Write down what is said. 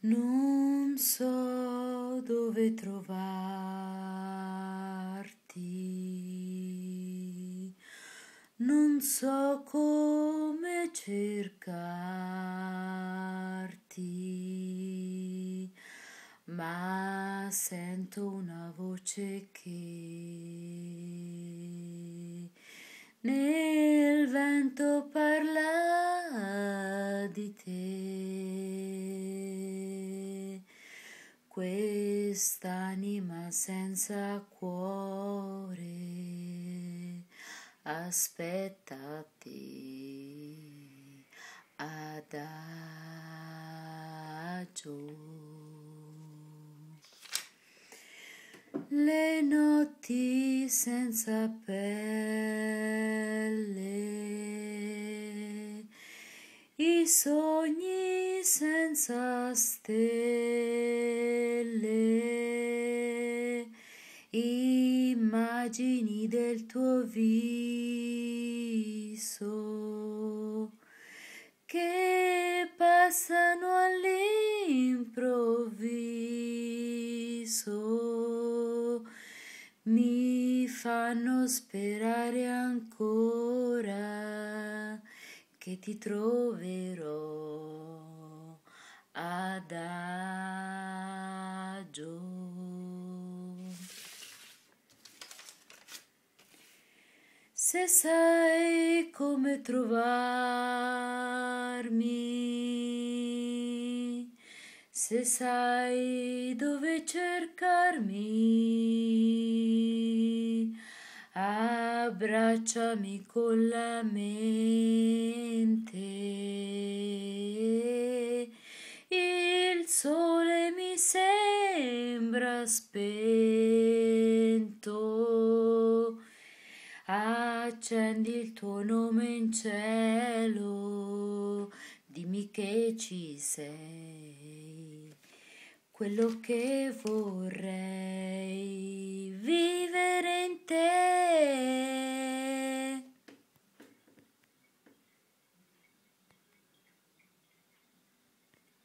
Non so dove trovarti, non so come cercarti, ma sento una voce che nel vento parla di te. quest'anima senza cuore, aspettati adagio. Le notti senza pelle, i sogni senza stelle, immagini del tuo viso che passano all'improvviso mi fanno sperare ancora che ti troverò adagio. se sai come trovarmi, se sai dove cercarmi, abbracciami con la mente. Il sole mi sembra spento Accendi il tuo nome in cielo, dimmi che ci sei, quello che vorrei.